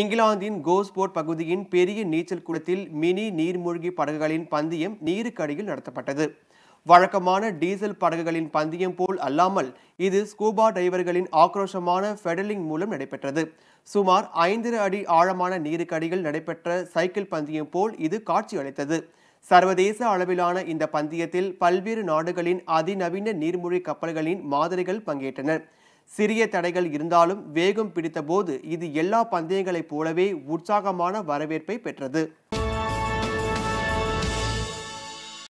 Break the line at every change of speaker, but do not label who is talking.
இங்கிலாந்தின் கோஸ்போர்ட் பகுதியின் பெரிய நீச்சல் குளத்தில் மினி நீர்மூழ்கி படகுகளின் பந்தயம் நீருக்கடியில் நடத்தப்பட்டது வழக்கமான டீசல் படகுகளின் பந்தயம் போல் அல்லாமல் இது ஸ்கூபா டைவர்களின் ஆக்ரோஷமான ஃபெடலிங் மூலம் நடைபெற்றது சுமார் ஐந்து அடி ஆழமான நீருக்கடியில் நடைபெற்ற சைக்கிள் பந்தயம் போல் இது காட்சியளித்தது சர்வதேச அளவிலான இந்த பந்தயத்தில் பல்வேறு நாடுகளின் அதிநவீன நீர்மூழ்கி கப்பல்களின் மாதிரிகள் பங்கேற்றனர் சிறிய தடைகள் இருந்தாலும் வேகம் பிடித்தபோது இது எல்லா பந்தயங்களைப் போலவே உற்சாகமான வரவேற்பை பெற்றது